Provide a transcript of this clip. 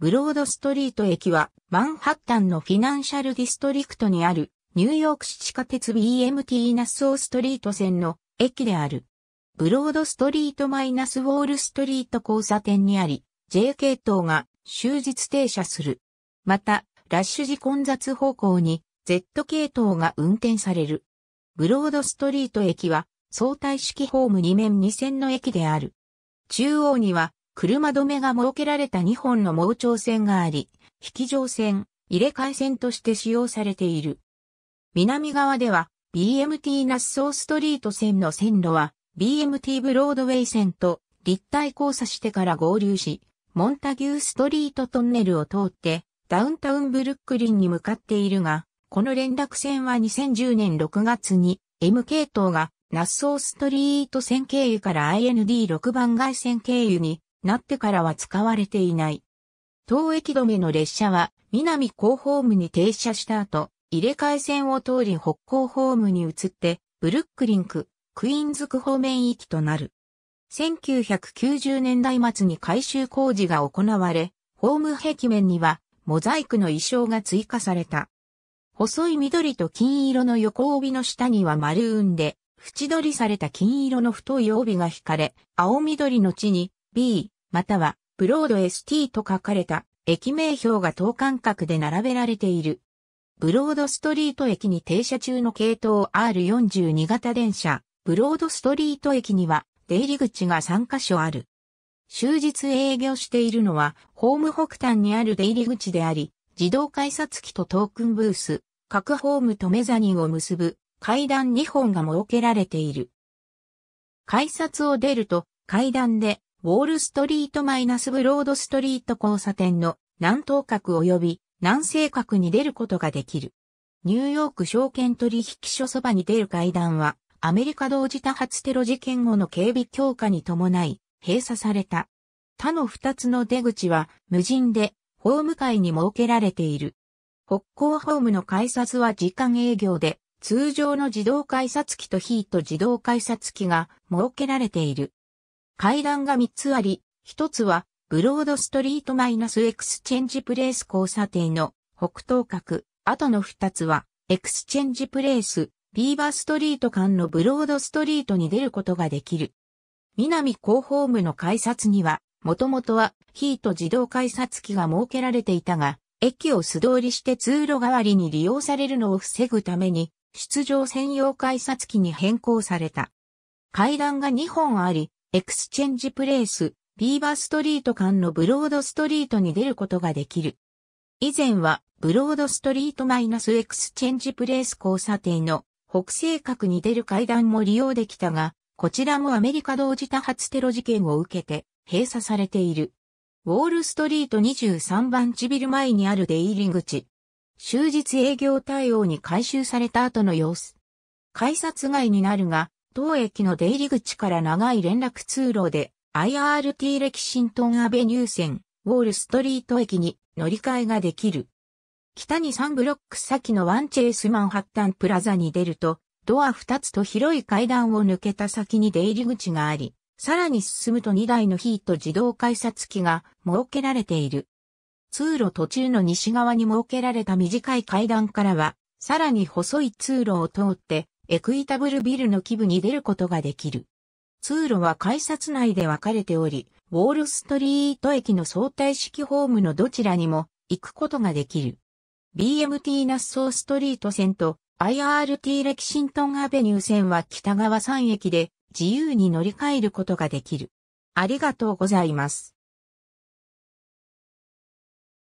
ブロードストリート駅はマンハッタンのフィナンシャルディストリクトにあるニューヨーク市地下鉄 BMT ナッソーストリート線の駅である。ブロードストリートマイナスウォールストリート交差点にあり、J 系統が終日停車する。また、ラッシュ時混雑方向に Z 系統が運転される。ブロードストリート駅は相対式ホーム2面2線の駅である。中央には車止めが設けられた2本の盲腸線があり、引き乗線、入れ替え線として使用されている。南側では BMT ナッソーストリート線の線路は BMT ブロードウェイ線と立体交差してから合流し、モンタギューストリートトンネルを通ってダウンタウンブルックリンに向かっているが、この連絡線は2010年6月に M 系統がナッソーストリート線経由から IND6 番外線経由になってからは使われていない。当駅止めの列車は南高ホームに停車した後、入れ替え線を通り北高ホームに移って、ブルックリンク、クイーンズ区方面行きとなる。1990年代末に改修工事が行われ、ホーム壁面にはモザイクの衣装が追加された。細い緑と金色の横帯の下には丸んで、縁取りされた金色の太い帯が引かれ、青緑の地に B、または、ブロード ST と書かれた駅名標が等間隔で並べられている。ブロードストリート駅に停車中の系統 R42 型電車、ブロードストリート駅には出入り口が3カ所ある。終日営業しているのは、ホーム北端にある出入り口であり、自動改札機とトークンブース、各ホームとメザニンを結ぶ階段2本が設けられている。改札を出ると階段でウォールストリートマイナスブロードストリート交差点の南東角及び南西角に出ることができる。ニューヨーク証券取引所そばに出る階段は、アメリカ同時多発テロ事件後の警備強化に伴い、閉鎖された。他の二つの出口は、無人で、ホーム会に設けられている。北港ホームの改札は時間営業で、通常の自動改札機と非と自動改札機が設けられている。階段が3つあり、1つは、ブロードストリートマイナスエクスチェンジプレイス交差点の北東角、あとの2つは、エクスチェンジプレイス、ビーバーストリート間のブロードストリートに出ることができる。南広報部の改札には、もともとはヒート自動改札機が設けられていたが、駅を素通りして通路代わりに利用されるのを防ぐために、出場専用改札機に変更された。階段が2本あり、エクスチェンジプレイス、ビーバーストリート間のブロードストリートに出ることができる。以前は、ブロードストリートマイナスエクスチェンジプレイス交差点の北西角に出る階段も利用できたが、こちらもアメリカ同時多発テロ事件を受けて閉鎖されている。ウォールストリート23番地ビル前にある出入り口。終日営業対応に改修された後の様子。改札外になるが、同駅の出入り口から長い連絡通路で IRT レキシントンアベニュー線、ウォールストリート駅に乗り換えができる。北に3ブロック先のワンチェイスマンハッタンプラザに出ると、ドア2つと広い階段を抜けた先に出入り口があり、さらに進むと2台のヒート自動改札機が設けられている。通路途中の西側に設けられた短い階段からは、さらに細い通路を通って、エクイタブルビルの基部に出ることができる。通路は改札内で分かれており、ウォールストリート駅の相対式ホームのどちらにも行くことができる。BMT ナッソーストリート線と IRT レキシントンアベニュー線は北側3駅で自由に乗り換えることができる。ありがとうございます。